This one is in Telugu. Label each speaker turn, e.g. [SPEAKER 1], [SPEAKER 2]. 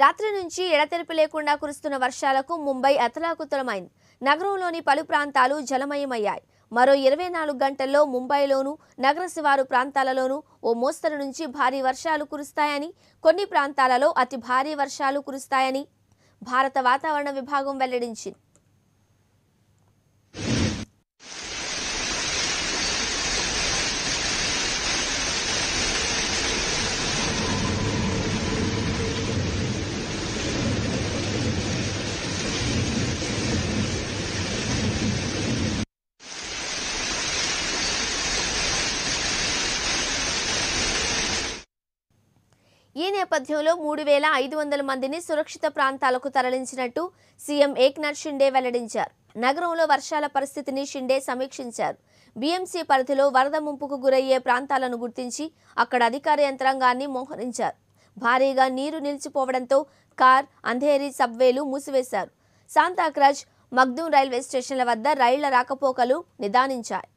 [SPEAKER 1] రాత్రి నుంచి ఎడతెరిపి లేకుండా కురుస్తున్న వర్షాలకు ముంబై అతలాకుతలమైంది నగరంలోని పలు ప్రాంతాలు జలమయమయ్యాయి మరో ఇరవై నాలుగు గంటల్లో ముంబైలోను నగర శివారు ప్రాంతాలలోనూ ఓ మోస్తరు నుంచి భారీ వర్షాలు కురుస్తాయని కొన్ని ప్రాంతాలలో అతి భారీ వర్షాలు కురుస్తాయని భారత వాతావరణ విభాగం వెల్లడించింది ఈ నేపథ్యంలో మూడు వేల ఐదు వందల మందిని సురక్షిత ప్రాంతాలకు తరలించినట్టు సీఎం ఏక్నాథ్ షిండే వెల్లడించారు నగరంలో వర్షాల పరిస్థితిని షిండే సమీక్షించారు బీఎంసీ పరిధిలో వరద ముంపుకు గురయ్యే ప్రాంతాలను గుర్తించి అక్కడ అధికార యంత్రాంగాన్ని మోహరించారు భారీగా నీరు నిలిచిపోవడంతో కార్ అంధేరి సబ్వేలు మూసివేశారు శాంతాక్రాజ్ మగ్దూం రైల్వే స్టేషన్ల వద్ద రైళ్ల రాకపోకలు నిదానించాయి